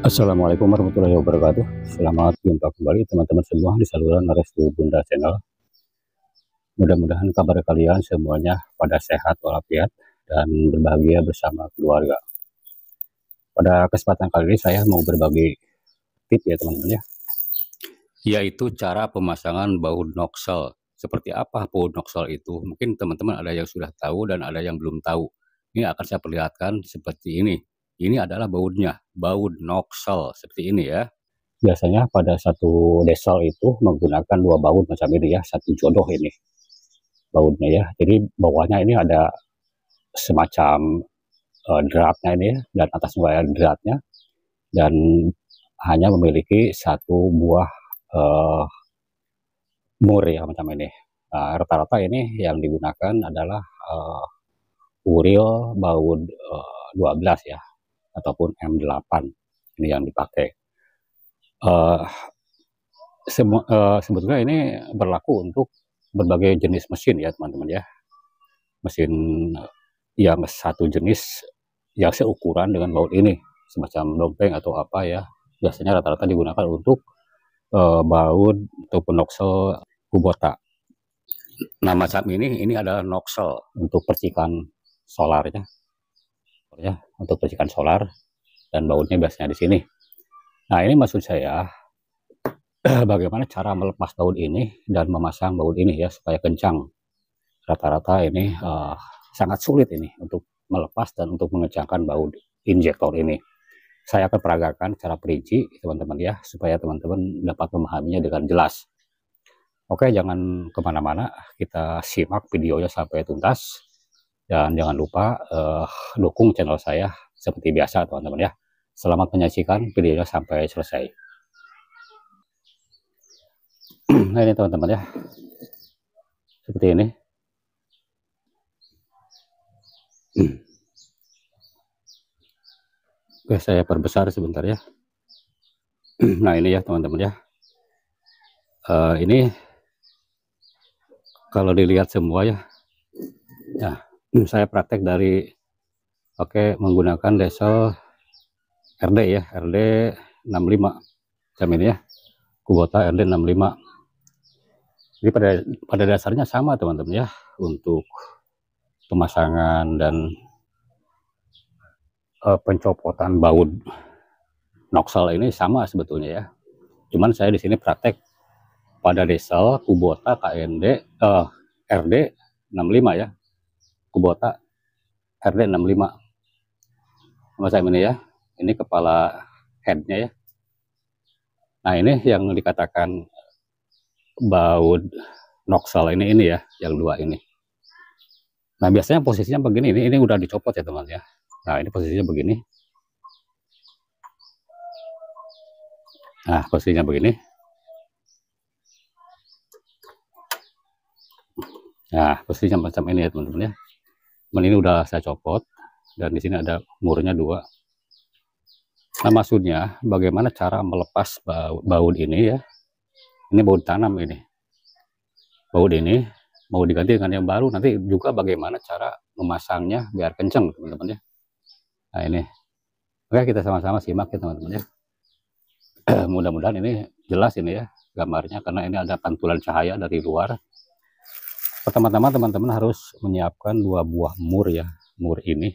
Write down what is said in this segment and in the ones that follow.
Assalamualaikum warahmatullahi wabarakatuh Selamat jumpa kembali teman-teman semua di saluran Restu Bunda Channel Mudah-mudahan kabar kalian semuanya pada sehat walafiat dan berbahagia bersama keluarga Pada kesempatan kali ini saya mau berbagi tips ya teman-teman ya Yaitu cara pemasangan baut noxel Seperti apa baut noxel itu? Mungkin teman-teman ada yang sudah tahu dan ada yang belum tahu Ini akan saya perlihatkan seperti ini ini adalah bautnya, baut noxel seperti ini ya. Biasanya pada satu desal itu menggunakan dua baut macam ini ya, satu jodoh ini bautnya ya. Jadi bawahnya ini ada semacam uh, e, dratnya ini ya, dan atas buah dratnya dan hanya memiliki satu buah uh, e, mur ya macam ini. Nah, rata-rata nah, ini yang digunakan adalah uh, uril dua uh, 12 ya ataupun M8 ini yang dipakai. Uh, eh, semu, uh, eh, sebetulnya ini berlaku untuk berbagai jenis mesin ya teman-teman ya. Mesin yang satu jenis yang seukuran dengan baut ini semacam dompeng atau apa ya biasanya rata-rata digunakan untuk uh, baut ataupun noxel kubota. Nah macam ini ini adalah noxel untuk percikan solarnya ya untuk percikan solar dan bautnya biasanya di sini. Nah ini maksud saya bagaimana cara melepas baut ini dan memasang baut ini ya supaya kencang. Rata-rata ini uh, sangat sulit ini untuk melepas dan untuk mengecangkan baut injektor ini. Saya akan peragakan cara perinci teman-teman ya supaya teman-teman dapat memahaminya dengan jelas. Oke jangan kemana-mana kita simak videonya sampai tuntas dan jangan lupa uh, dukung channel saya seperti biasa teman-teman ya. Selamat menyaksikan videonya sampai selesai. nah ini teman-teman ya. Seperti ini. Oke, saya perbesar sebentar ya. nah ini ya teman-teman ya. Uh, ini kalau dilihat semua ya. Nah, Hmm, saya praktek dari oke okay, menggunakan diesel RD ya RD 65 jam ini ya Kubota RD 65 jadi pada pada dasarnya sama teman-teman ya untuk pemasangan dan uh, pencopotan baut noksel ini sama sebetulnya ya cuman saya di sini praktek pada diesel Kubota KND uh, eh, RD 65 ya Kubota RD65 sama saya ini ya ini kepala headnya ya nah ini yang dikatakan baut noxal ini ini ya yang dua ini nah biasanya posisinya begini ini ini udah dicopot ya teman ya nah ini posisinya begini nah posisinya begini nah posisinya macam ini ya teman-teman ya cuman ini udah saya copot dan di sini ada murnya dua nah maksudnya bagaimana cara melepas baut ini ya ini baut tanam ini baut ini mau diganti dengan yang baru nanti juga bagaimana cara memasangnya biar kenceng teman-teman ya nah ini oke kita sama-sama simak ya teman-teman ya mudah-mudahan ini jelas ini ya gambarnya karena ini ada pantulan cahaya dari luar pertama-tama teman-teman harus menyiapkan dua buah mur ya mur ini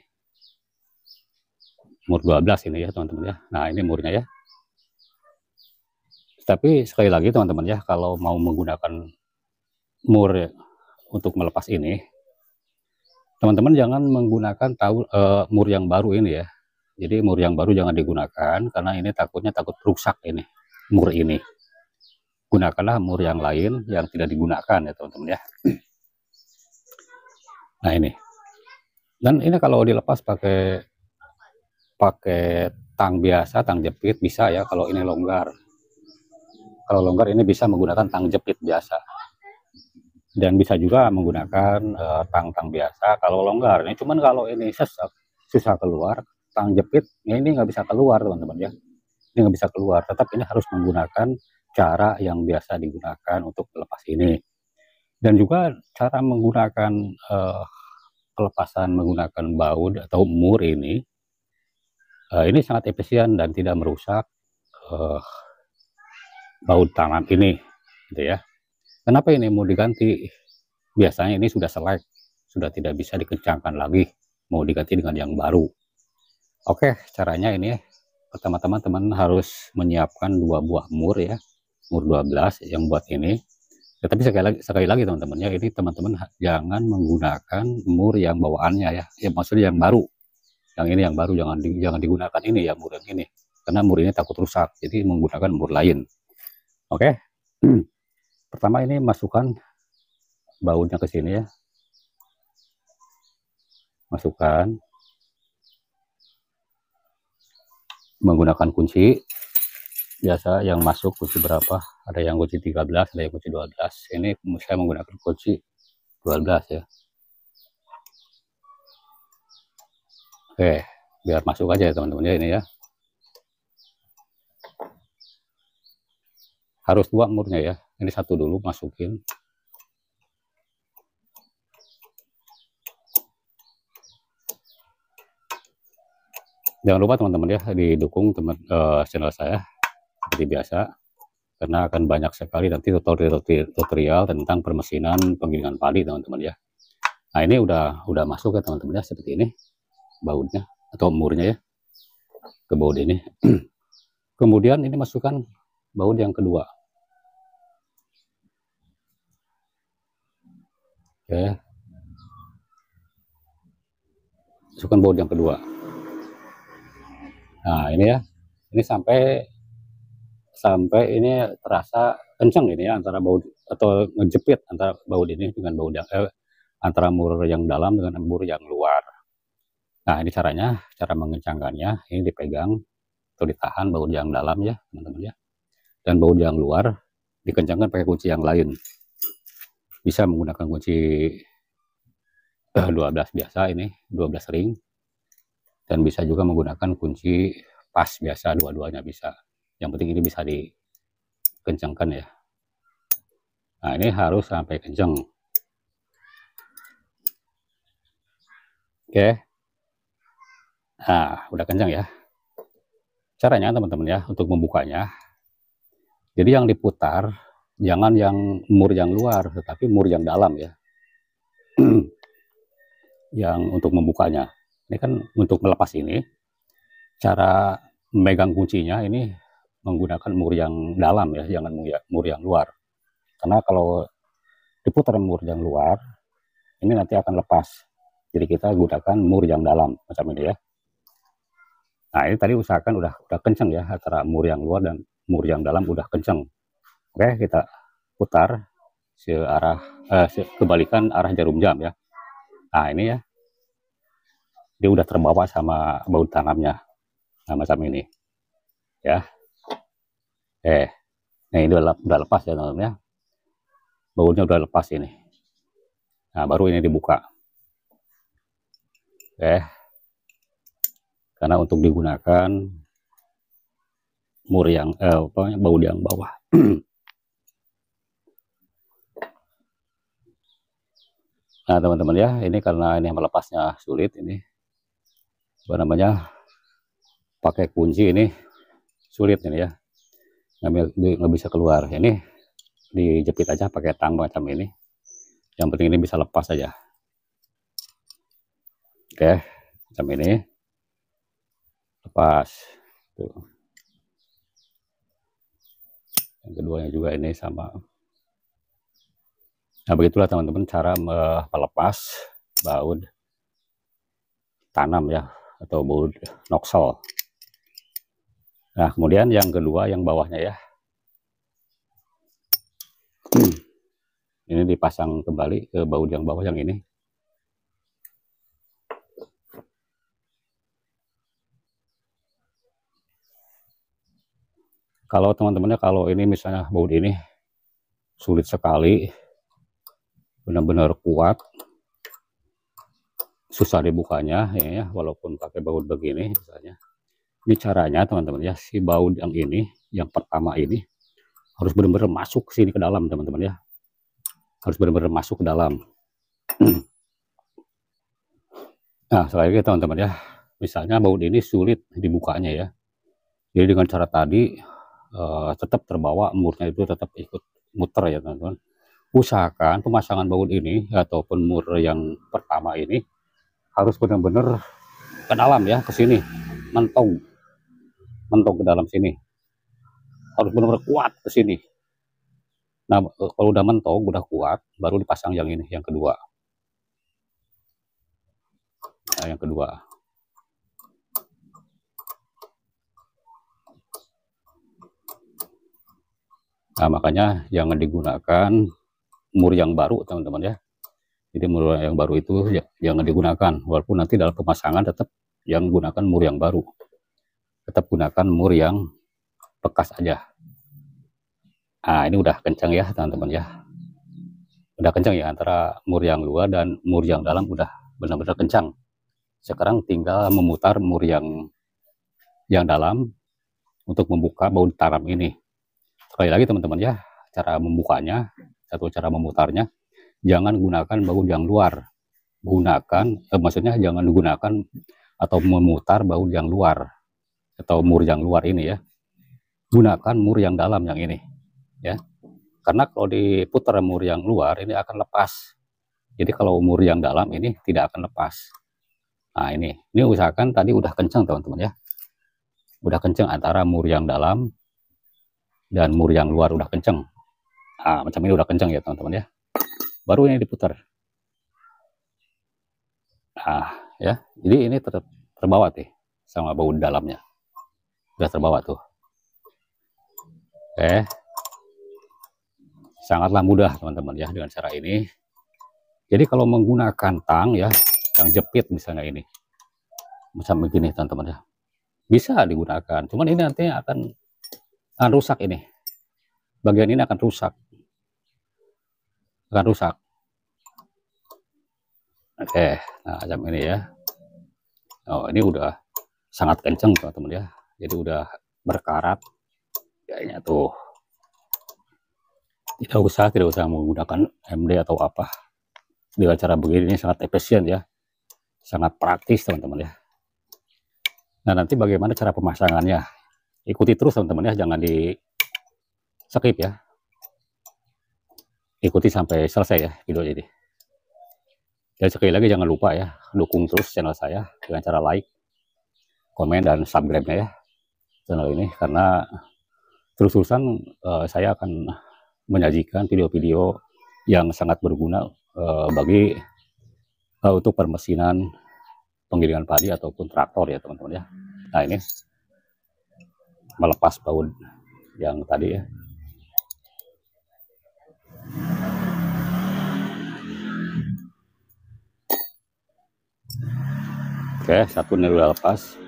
mur 12 ini ya teman-teman ya nah ini murnya ya tapi sekali lagi teman-teman ya kalau mau menggunakan mur untuk melepas ini teman-teman jangan menggunakan tahu uh, eh, mur yang baru ini ya jadi mur yang baru jangan digunakan karena ini takutnya takut rusak ini mur ini gunakanlah mur yang lain yang tidak digunakan ya teman-teman ya nah ini dan ini kalau dilepas pakai pakai tang biasa tang jepit bisa ya kalau ini longgar kalau longgar ini bisa menggunakan tang jepit biasa dan bisa juga menggunakan eh, tang-tang uh, biasa kalau longgar ini cuman kalau ini susah susah keluar tang jepit ya ini nggak bisa keluar teman-teman ya ini nggak bisa keluar tetap ini harus menggunakan cara yang biasa digunakan untuk lepas ini dan juga cara menggunakan uh, eh, pelepasan menggunakan baut atau mur ini uh, ini sangat efisien dan tidak merusak uh, eh, baut tanam ini gitu ya kenapa ini mau diganti biasanya ini sudah selek sudah tidak bisa dikencangkan lagi mau diganti dengan yang baru oke caranya ini pertama-tama teman harus menyiapkan dua buah mur ya mur 12 yang buat ini Ya, tapi sekali lagi, sekali lagi teman-teman ya, ini teman-teman jangan menggunakan mur yang bawaannya ya, ya maksudnya yang baru, yang ini yang baru jangan di, jangan digunakan ini ya mur yang ini, karena mur ini takut rusak, jadi menggunakan mur lain. Oke, okay? pertama ini masukkan baunya ke sini ya, masukkan menggunakan kunci biasa yang masuk kunci berapa ada yang kunci 13 ada yang kunci 12 ini saya menggunakan kunci 12 ya oke biar masuk aja ya teman-teman ya ini ya harus dua murnya ya ini satu dulu masukin jangan lupa teman-teman ya didukung teman uh, channel saya seperti biasa karena akan banyak sekali nanti tutorial-tutorial tentang permesinan penggilingan padi teman-teman ya. Nah ini udah udah masuk ya teman-teman ya seperti ini bautnya atau murnya ya ke baut ini. Kemudian ini masukkan baut yang kedua. Oke. Ya. Masukkan baut yang kedua. Nah ini ya, ini sampai sampai ini terasa kencang ini ya antara baut atau ngejepit antara baut ini dengan baut yang eh, antara mur yang dalam dengan mur yang luar. Nah ini caranya, cara mengencangkannya ini dipegang atau ditahan baut yang dalam ya teman-teman ya dan baut yang luar dikencangkan pakai kunci yang lain. Bisa menggunakan kunci eh, 12 biasa ini 12 ring dan bisa juga menggunakan kunci pas biasa dua-duanya bisa yang penting ini bisa dikencangkan ya nah ini harus sampai kenceng. oke nah udah kenceng ya caranya teman-teman ya untuk membukanya jadi yang diputar jangan yang mur yang luar tetapi mur yang dalam ya yang untuk membukanya ini kan untuk melepas ini cara memegang kuncinya ini menggunakan mur yang dalam ya, jangan mur ya, yang luar. Karena kalau diputar mur yang luar, ini nanti akan lepas. Jadi kita gunakan mur yang dalam macam ini ya. Nah ini tadi usahakan udah udah kenceng ya antara mur yang luar dan mur yang dalam udah kenceng. Oke kita putar searah eh, kebalikan arah jarum jam ya. Nah ini ya dia udah terbawa sama baut tanamnya nah, macam ini ya eh nah ini udah, udah lepas ya teman ya. baunya udah lepas ini nah baru ini dibuka eh karena untuk digunakan mur yang eh, apa bau yang bawah Nah teman-teman ya ini karena ini melepasnya sulit ini apa namanya pakai kunci ini sulit ini ya nggak, nggak bisa keluar ini dijepit aja pakai tang macam ini yang penting ini bisa lepas aja oke macam ini lepas tuh yang keduanya juga ini sama nah begitulah teman-teman cara melepas baut tanam ya atau baut noksel Nah, kemudian yang kedua yang bawahnya ya. Hmm. Ini dipasang kembali ke baut yang bawah yang ini. Kalau teman-temannya kalau ini misalnya baut ini sulit sekali, benar-benar kuat, susah dibukanya ya, walaupun pakai baut begini misalnya. Ini caranya teman-teman ya, si baut yang ini, yang pertama ini harus benar-benar masuk sini ke dalam teman-teman ya. Harus benar-benar masuk ke dalam. nah, selain itu teman-teman ya, misalnya baut ini sulit dibukanya ya. Jadi dengan cara tadi uh, tetap terbawa murnya itu tetap ikut muter ya teman-teman. Usahakan pemasangan baut ini ataupun mur yang pertama ini harus benar-benar ke dalam ya ke sini mentong mentok ke dalam sini harus benar-benar kuat ke sini nah kalau udah mentok udah kuat baru dipasang yang ini yang kedua nah, yang kedua nah makanya jangan digunakan mur yang baru teman-teman ya jadi mur yang baru itu ya, jangan digunakan walaupun nanti dalam pemasangan tetap yang gunakan mur yang baru tetap gunakan mur yang bekas aja nah ini udah kencang ya teman-teman ya udah kencang ya antara mur yang luar dan mur yang dalam udah benar-benar kencang sekarang tinggal memutar mur yang yang dalam untuk membuka baut taram ini sekali lagi teman-teman ya cara membukanya atau cara memutarnya jangan gunakan baut yang luar gunakan eh, maksudnya jangan digunakan atau memutar baut yang luar atau mur yang luar ini ya gunakan mur yang dalam yang ini ya karena kalau diputar mur yang luar ini akan lepas jadi kalau mur yang dalam ini tidak akan lepas nah ini ini usahakan tadi udah kencang teman-teman ya udah kencang antara mur yang dalam dan mur yang luar udah kencang nah macam ini udah kencang ya teman-teman ya baru ini diputar nah ya jadi ini ter terbawa sih sama baut dalamnya udah terbawa tuh oke eh, sangatlah mudah teman-teman ya dengan cara ini jadi kalau menggunakan tang ya yang jepit misalnya ini macam begini teman-teman ya bisa digunakan cuman ini nanti akan, akan rusak ini bagian ini akan rusak akan rusak oke nah macam ini ya oh ini udah sangat kenceng teman-teman ya jadi udah berkarat kayaknya tuh tidak usah tidak usah menggunakan MD atau apa dengan cara begini ini sangat efisien ya sangat praktis teman-teman ya nah nanti bagaimana cara pemasangannya ikuti terus teman-teman ya jangan di skip ya ikuti sampai selesai ya video ini dan sekali lagi jangan lupa ya dukung terus channel saya dengan cara like komen dan subscribe ya channel ini karena terus-terusan uh, saya akan menyajikan video-video yang sangat berguna uh, bagi uh, untuk permesinan penggilingan padi ataupun traktor ya teman-teman ya. Nah ini melepas baut yang tadi ya. Oke, satu ini udah lepas.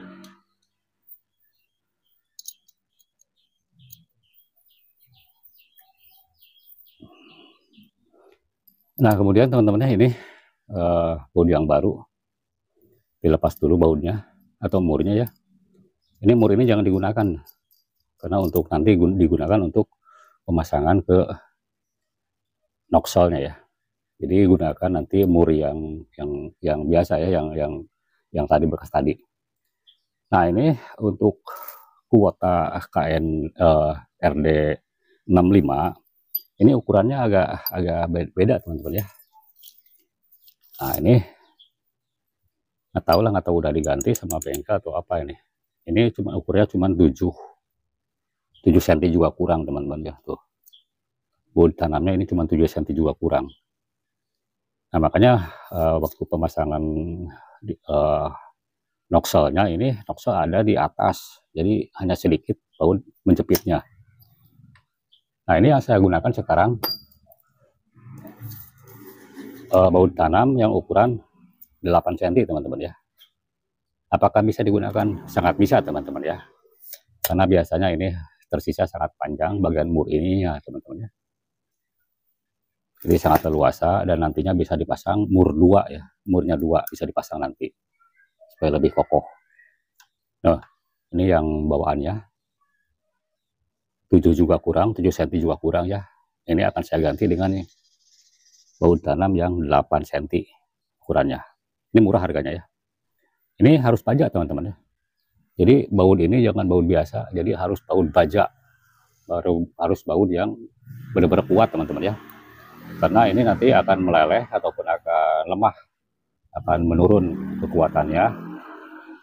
Nah, kemudian teman-temannya ini uh, eh, bodi yang baru. Dilepas dulu baunya atau murnya ya. Ini mur ini jangan digunakan. Karena untuk nanti digunakan untuk pemasangan ke noxolnya ya. Jadi gunakan nanti mur yang yang yang biasa ya, yang yang yang tadi bekas tadi. Nah, ini untuk kuota KN uh, RD 65 ini ukurannya agak agak beda teman-teman ya nah ini nggak tahu lah nggak tahu udah diganti sama bengkel atau apa ini ini cuma ukurannya cuma 7 7 cm juga kurang teman-teman ya tuh buat tanamnya ini cuma 7 cm juga kurang nah makanya uh, waktu pemasangan di, uh, eh, noxelnya ini noxel ada di atas jadi hanya sedikit baut mencepitnya. Nah ini yang saya gunakan sekarang uh, baut tanam yang ukuran 8 cm teman-teman ya. Apakah bisa digunakan? Sangat bisa teman-teman ya. Karena biasanya ini tersisa sangat panjang bagian mur ini ya teman-teman ya. Jadi sangat leluasa dan nantinya bisa dipasang mur dua ya. Murnya dua bisa dipasang nanti supaya lebih kokoh. Nah, ini yang bawaannya. 7 juga kurang 7 cm juga kurang ya ini akan saya ganti dengan baut tanam yang 8 cm ukurannya ini murah harganya ya ini harus pajak teman-teman ya jadi baut ini jangan baut biasa jadi harus baut baja. baru harus baut yang benar-benar kuat teman-teman ya karena ini nanti akan meleleh ataupun akan lemah akan menurun kekuatannya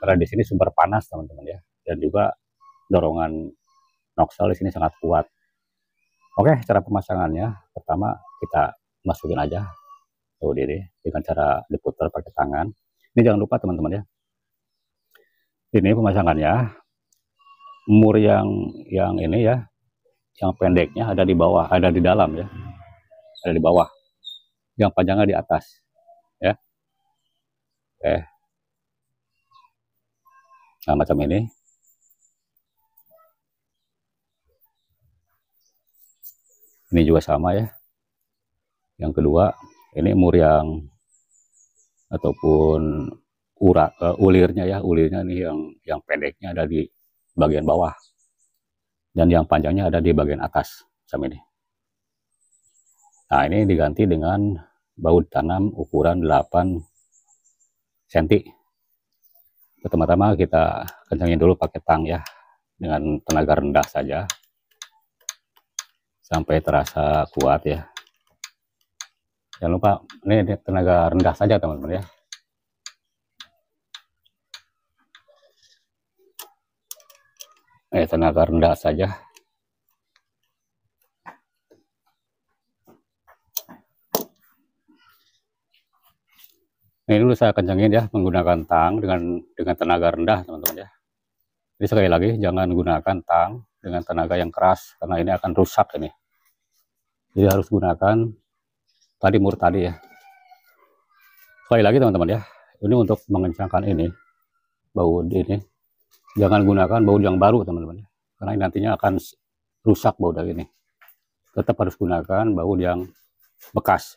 karena di sini sumber panas teman-teman ya dan juga dorongan noxel di sini sangat kuat. Oke, cara pemasangannya pertama kita masukin aja tahu diri dengan cara diputar pakai tangan. Ini jangan lupa teman-teman ya. Ini pemasangannya. Mur yang yang ini ya, yang pendeknya ada di bawah, ada di dalam ya. Ada di bawah. Yang panjangnya di atas. Ya. Oke. Nah, macam ini. ini juga sama ya yang kedua ini mur yang ataupun ura, uh, ulirnya ya ulirnya nih yang yang pendeknya ada di bagian bawah dan yang panjangnya ada di bagian atas sama ini nah ini diganti dengan baut tanam ukuran 8 cm pertama-tama kita kencangin dulu pakai tang ya dengan tenaga rendah saja sampai terasa kuat ya jangan lupa ini tenaga rendah saja teman-teman ya eh tenaga rendah saja ini dulu saya kencangin ya menggunakan tang dengan dengan tenaga rendah teman-teman ya. Jadi sekali lagi jangan gunakan tang dengan tenaga yang keras karena ini akan rusak ini jadi harus gunakan tadi mur tadi ya sekali lagi teman-teman ya ini untuk mengencangkan ini baut ini jangan gunakan baut yang baru teman-teman ya. karena ini nantinya akan rusak baut dari ini tetap harus gunakan baut yang bekas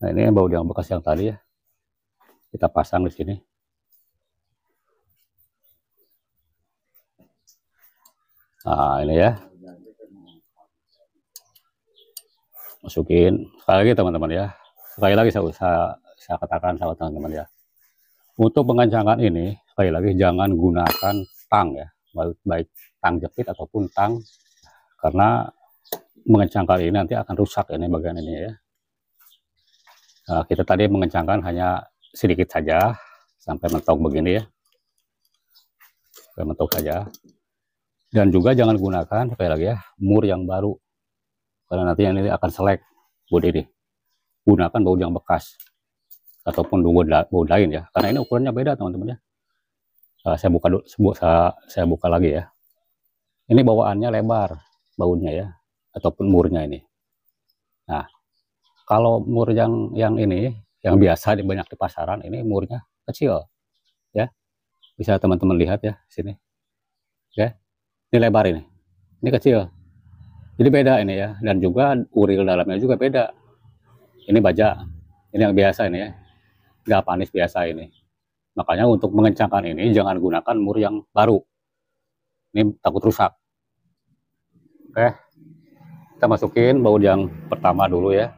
nah ini baut yang bekas yang tadi ya kita pasang di sini nah ini ya masukin sekali lagi teman-teman ya sekali lagi saya, saya, saya katakan sama teman-teman ya untuk pengencangan ini sekali lagi jangan gunakan tang ya baik, baik tang jepit ataupun tang karena mengencangkan ini nanti akan rusak ini bagian ini ya nah, kita tadi mengencangkan hanya sedikit saja sampai mentok begini ya sampai mentok saja dan juga jangan gunakan sekali lagi ya mur yang baru karena nanti yang ini akan selek buat ini gunakan baut yang bekas ataupun baut lain ya karena ini ukurannya beda teman-teman ya eh, saya buka dulu saya, saya buka lagi ya ini bawaannya lebar bautnya ya ataupun murnya ini nah kalau mur yang yang ini yang biasa di banyak di pasaran ini murnya kecil ya bisa teman-teman lihat ya sini ya ini lebar ini ini kecil jadi beda ini ya dan juga uril dalamnya juga beda ini baja ini yang biasa ini ya nggak panis biasa ini makanya untuk mengencangkan ini jangan gunakan mur yang baru ini takut rusak oke kita masukin baut yang pertama dulu ya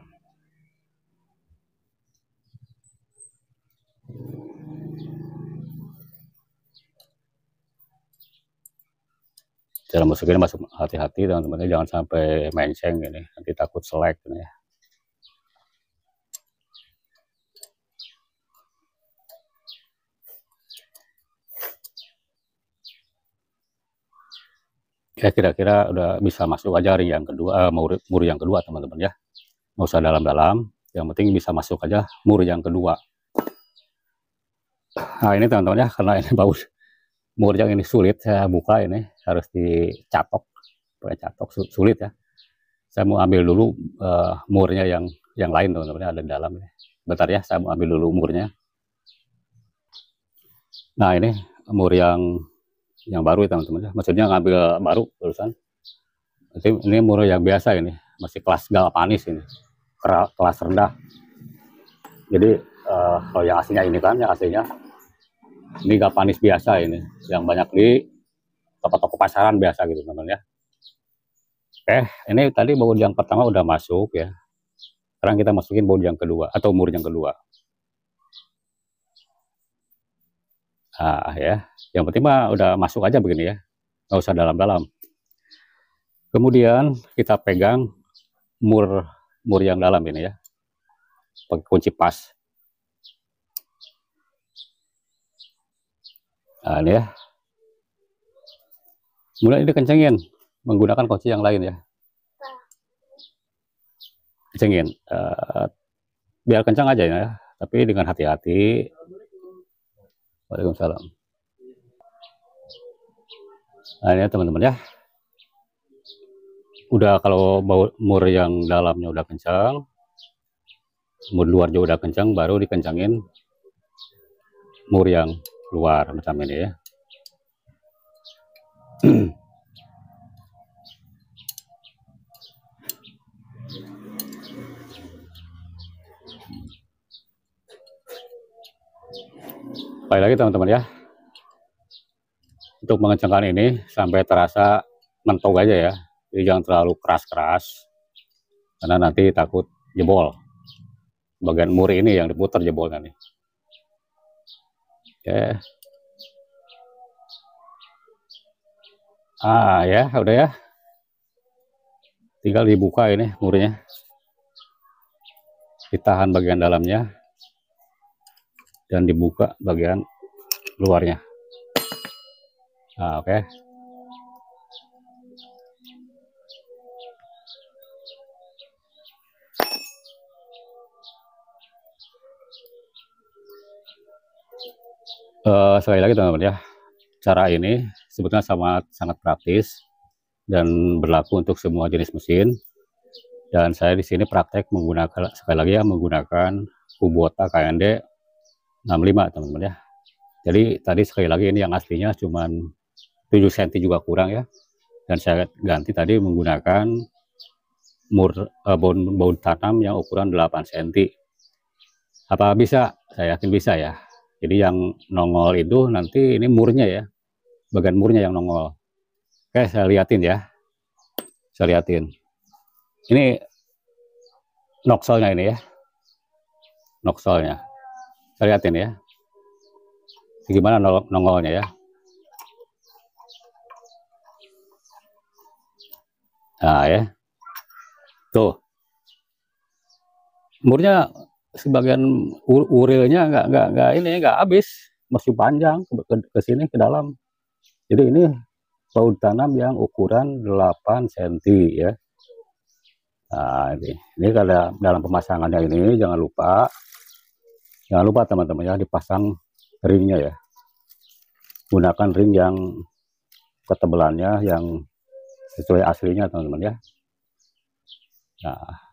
cara masukin masuk hati-hati teman-teman ya. jangan sampai menceng ini nanti takut selek ini ya ya kira-kira udah bisa masuk aja ring yang kedua uh, muri, muri yang kedua teman-teman ya nggak usah dalam-dalam yang penting bisa masuk aja muri yang kedua nah ini teman-teman ya karena ini bagus yang ini sulit saya buka ini harus dicatok pakai catok sulit ya saya mau ambil dulu uh, murnya yang yang lain teman-teman ada di dalam ya. bentar ya saya mau ambil dulu murnya nah ini mur yang yang baru ya teman-teman ya. maksudnya ngambil baru barusan nanti ini mur yang biasa ini masih kelas galapanis ini kelas rendah jadi uh, kalau yang aslinya ini kan yang aslinya ini gak panis biasa ini, yang banyak di toko-toko pasaran biasa gitu teman-teman ya. Eh, ini tadi baut yang pertama udah masuk ya. Sekarang kita masukin baut yang kedua atau umur yang kedua. Ah ya, yang penting mah udah masuk aja begini ya, nggak usah dalam-dalam. Kemudian kita pegang mur mur yang dalam ini ya, pakai kunci pas. nah ini ya kemudian ini kencengin menggunakan kunci yang lain ya kencengin uh, biar kencang aja ya tapi dengan hati-hati Waalaikumsalam nah ini ya teman-teman ya udah kalau mur yang dalamnya udah kencang mur luar juga udah kencang baru dikencangin mur yang keluar macam ini ya Baik lagi teman-teman ya untuk mengencangkan ini sampai terasa mentok aja ya jadi jangan terlalu keras-keras karena nanti takut jebol bagian muri ini yang diputar jebolnya nih ya ah ya udah ya tinggal dibuka ini murnya ditahan bagian dalamnya dan dibuka bagian luarnya Ah, oke okay. Uh, sekali lagi teman-teman ya, cara ini sebetulnya sangat sangat praktis dan berlaku untuk semua jenis mesin. Dan saya di sini praktek menggunakan sekali lagi ya menggunakan Kubota KND 65 teman-teman ya. Jadi tadi sekali lagi ini yang aslinya cuma 7 cm juga kurang ya. Dan saya ganti tadi menggunakan mur uh, eh, baun, tanam yang ukuran 8 cm. Apa bisa? Saya yakin bisa ya. Jadi yang nongol itu nanti ini murnya ya, bagian murnya yang nongol. Oke, saya liatin ya. Saya liatin. Ini noksolnya ini ya. Noksolnya. Saya liatin ya. Gimana nongolnya ya. Nah ya. Tuh. Murnya sebagian urilnya nggak nggak nggak ini nggak habis masih panjang ke, ke, sini ke dalam jadi ini baru tanam yang ukuran 8 cm ya nah ini ini kalau dalam pemasangannya ini jangan lupa jangan lupa teman-teman ya dipasang ringnya ya gunakan ring yang ketebalannya yang sesuai aslinya teman-teman ya nah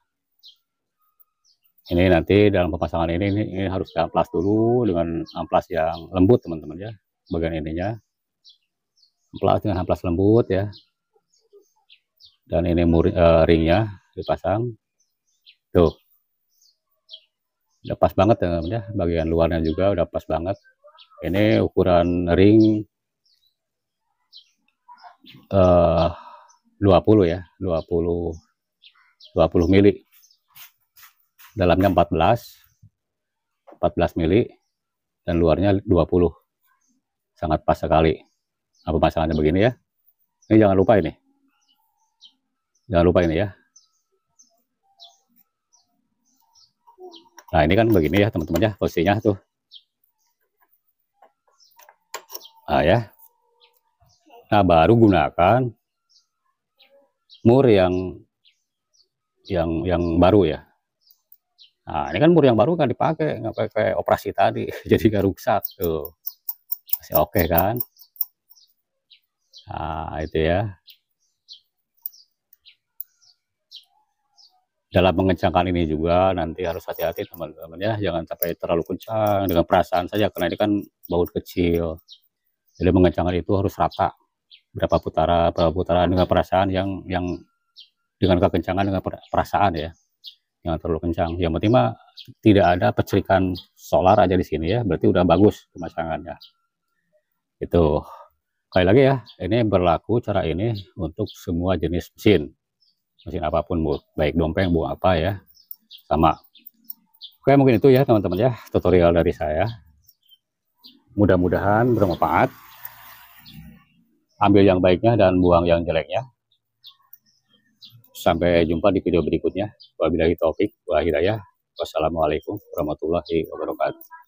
ini nanti dalam pemasangan ini, ini, ini harus amplas dulu dengan amplas yang lembut teman-teman ya bagian ininya amplas dengan amplas lembut ya dan ini muri, uh, ringnya dipasang tuh udah pas banget teman-teman ya bagian luarnya juga udah pas banget ini ukuran ring eh, uh, 20 ya 20 20 mili dalamnya 14 14 mili dan luarnya 20 sangat pas sekali apa masalahnya begini ya ini jangan lupa ini jangan lupa ini ya nah ini kan begini ya teman-teman ya posisinya tuh nah ya nah baru gunakan mur yang yang yang baru ya Nah, ini kan mur yang baru kan dipakai, nggak pakai operasi tadi, jadi nggak rusak tuh. Masih oke okay, kan? Nah, itu ya. Dalam mengencangkan ini juga nanti harus hati-hati teman-teman ya, jangan sampai terlalu kencang dengan perasaan saja karena ini kan baut kecil. Jadi mengencangkan itu harus rata. Berapa putaran, berapa putaran dengan perasaan yang yang dengan kekencangan dengan perasaan ya. Yang terlalu kencang yang penting mah tidak ada pecerikan solar aja di sini ya berarti udah bagus pemasangannya itu kali lagi ya ini berlaku cara ini untuk semua jenis mesin mesin apapun bu baik dompeng buang apa ya sama oke mungkin itu ya teman-teman ya tutorial dari saya mudah-mudahan bermanfaat ambil yang baiknya dan buang yang jeleknya Sampai jumpa di video berikutnya. Wabillahi taufik wa hidayah. Wassalamualaikum warahmatullahi wabarakatuh.